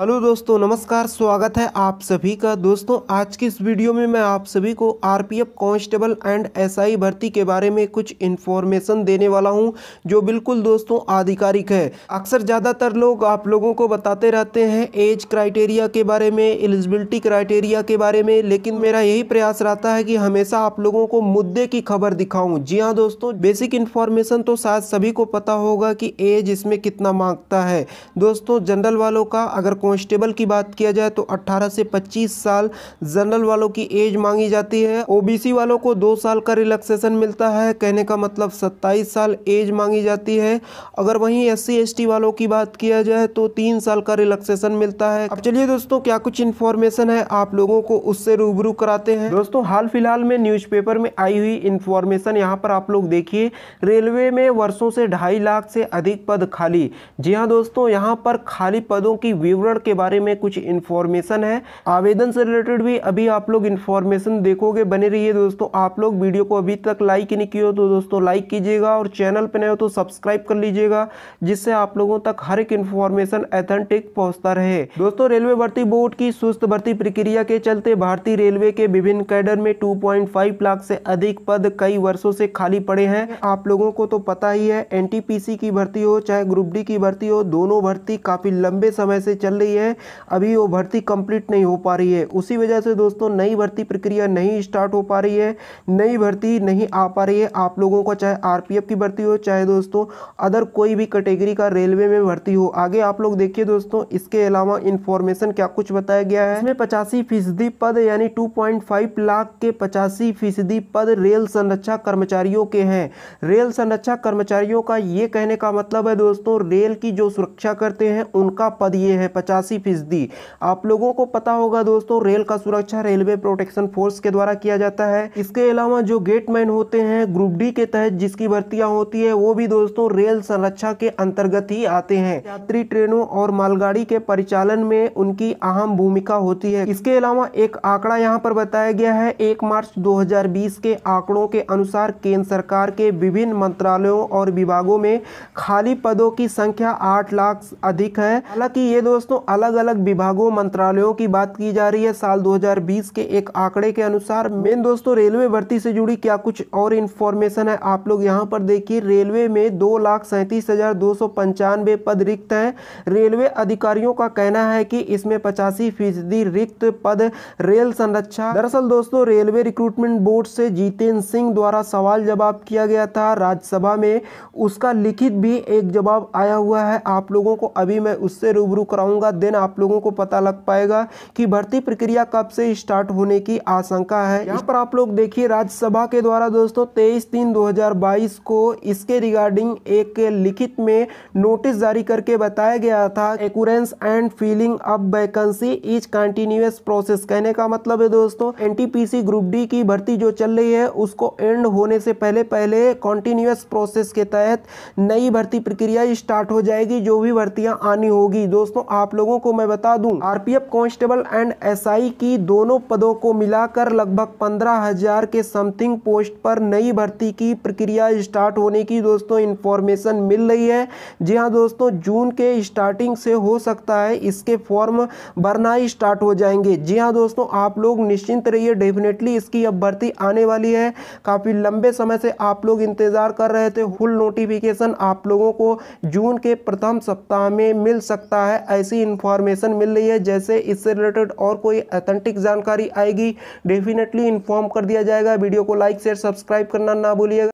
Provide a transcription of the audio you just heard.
hello दोस्तों नमस्कार स्वागत है आप सभी का दोस्तों आज की इस वीडियो में मैं आप सभी को आरपीएफ कांस्टेबल एंड एसआई भर्ती के बारे में कुछ इन्फॉर्मेशन देने वाला हूं जो बिल्कुल दोस्तों आधिकारिक है अक्सर ज़्यादातर लोग आप लोगों को बताते रहते हैं एज क्राइटेरिया के बारे में एलिजिबिलिटी क्राइटेरिया के बारे में लेकिन मेरा यही प्रयास रहता है कि हमेशा आप लोगों को मुद्दे की खबर दिखाऊँ जी हाँ दोस्तों बेसिक इन्फॉर्मेशन तो शायद सभी को पता होगा कि एज इसमें कितना मांगता है दोस्तों जनरल वालों का अगर कांस्टेबल की बात किया जाए तो 18 से 25 साल जनरल वालों की एज मांगी जाती है ओबीसी वालों को दो साल का रिलैक्सेशन मिलता है कहने का मतलब 27 साल एज मांगी जाती है अगर वहीं एस सी वालों की बात किया जाए तो तीन साल का रिलैक्सेशन मिलता है अब चलिए दोस्तों क्या कुछ इन्फॉर्मेशन है आप लोगों को उससे रूबरू कराते हैं दोस्तों हाल फिलहाल में न्यूज में आई हुई इन्फॉर्मेशन यहाँ पर आप लोग देखिए रेलवे में वर्षों से ढाई लाख से अधिक पद खाली जी हाँ दोस्तों यहाँ पर खाली पदों की विवरण प्रकरण के बारे में कुछ इन्फॉर्मेशन है आवेदन से रिलेटेड भी अभी आप लोग इन्फॉर्मेशन देखोगे बने रहिए दोस्तों आप लोग वीडियो को अभी तक लाइक नहीं किए हो तो दोस्तों लाइक कीजिएगा और चैनल पर नए हो तो सब्सक्राइब कर लीजिएगा जिससे आप लोगों तक हर एक इन्फॉर्मेशन एथेंटिक पहुँचता रहे दोस्तों रेलवे भर्ती बोर्ड की सुस्त भर्ती प्रक्रिया के चलते भारतीय रेलवे के विभिन्न कैडर में टू लाख से अधिक पद कई वर्षों से खाली पड़े हैं आप लोगों को तो पता ही है एनटीपीसी की भर्ती हो चाहे ग्रुप डी की भर्ती हो दोनों भर्ती काफी लंबे समय से चल रही रही है अभी वो भर्ती कंप्लीट नहीं हो पा रही है उसी वजह से दोस्तों नई भर्ती प्रक्रिया नहीं स्टार्ट हो पा रही है नई भर्ती नहीं आ पा रही है आप लोगों को चाहे आर की भर्ती हो चाहे दोस्तों अदर कोई भी कैटेगरी का रेलवे में भर्ती हो आगे आप लोग देखिए दोस्तों इसके अलावा इन्फॉर्मेशन क्या कुछ बताया गया है इसमें पचासी फीसदी पद यानी टू लाख के पचासी फीसदी पद रेल संरक्षा कर्मचारियों के हैं रेल संरक्षा कर्मचारियों का ये कहने का मतलब है दोस्तों रेल की जो सुरक्षा करते हैं उनका पद ये है पचास पचासी फीसदी आप लोगों को पता होगा दोस्तों रेल का सुरक्षा रेलवे प्रोटेक्शन फोर्स के द्वारा किया जाता है इसके अलावा जो गेटमैन होते हैं ग्रुप डी के तहत जिसकी भर्तियां होती है वो भी दोस्तों रेल संरक्षा के अंतर्गत ही आते हैं यात्री ट्रेनों और मालगाड़ी के परिचालन में उनकी अहम भूमिका होती है इसके अलावा एक आंकड़ा यहाँ पर बताया गया है एक मार्च दो के आंकड़ों के अनुसार केंद्र सरकार के विभिन्न मंत्रालयों और विभागों में खाली पदों की संख्या आठ लाख अधिक है हालांकि ये दोस्तों अलग अलग विभागों मंत्रालयों की बात की जा रही है साल 2020 के एक आंकड़े के अनुसार मेन दोस्तों रेलवे भर्ती से जुड़ी क्या कुछ और इन्फॉर्मेशन है आप लोग यहाँ पर देखिए रेलवे में दो लाख सैंतीस हजार दो सौ पंचानवे पद रिक्त हैं रेलवे अधिकारियों का कहना है कि इसमें पचासी फीसदी रिक्त पद रेल संरक्षा दरअसल दोस्तों रेलवे रिक्रूटमेंट बोर्ड से जितेंद्र सिंह द्वारा सवाल जवाब किया गया था राज्यसभा में उसका लिखित भी एक जवाब आया हुआ है आप लोगों को अभी मैं उससे रूबरू कराऊंगा देन आप लोगों को पता लग पाएगा कि भर्ती प्रक्रिया कब से स्टार्ट होने की आशंका है यहाँ पर आप लोग देखिए राज्यसभा के द्वारा दोस्तों तेईस तीन 2022 को इसके रिगार्डिंग एक लिखित में नोटिस जारी करके बताया गया था occurrence and filling up vacancy is continuous process कहने का मतलब है दोस्तों एन ग्रुप डी की भर्ती जो चल रही है उसको एंड होने से पहले पहले कॉन्टिन्यूस प्रोसेस के तहत नई भर्ती प्रक्रिया स्टार्ट हो जाएगी जो भी भर्तियां आनी होगी दोस्तों आप लोग लोगों को मैं बता दूं आरपीएफ कांस्टेबल एंड एसआई की दोनों पदों को मिलाकर लगभग पंद्रह हजार के समथिंग पोस्ट पर नई भर्ती की प्रक्रिया स्टार्ट होने की दोस्तों इन्फॉर्मेशन मिल रही है जी हाँ दोस्तों जून के स्टार्टिंग से हो सकता है इसके फॉर्म भरना ही स्टार्ट हो जाएंगे जी हाँ दोस्तों आप लोग निश्चिंत रहिए डेफिनेटली इसकी अब भर्ती आने वाली है काफ़ी लंबे समय से आप लोग इंतज़ार कर रहे थे फुल नोटिफिकेशन आप लोगों को जून के प्रथम सप्ताह में मिल सकता है ऐसी इंफॉर्मेशन मिल रही है जैसे इससे रिलेटेड और कोई अथेंटिक जानकारी आएगी डेफिनेटली इन्फॉर्म कर दिया जाएगा वीडियो को लाइक शेयर सब्सक्राइब करना ना भूलिएगा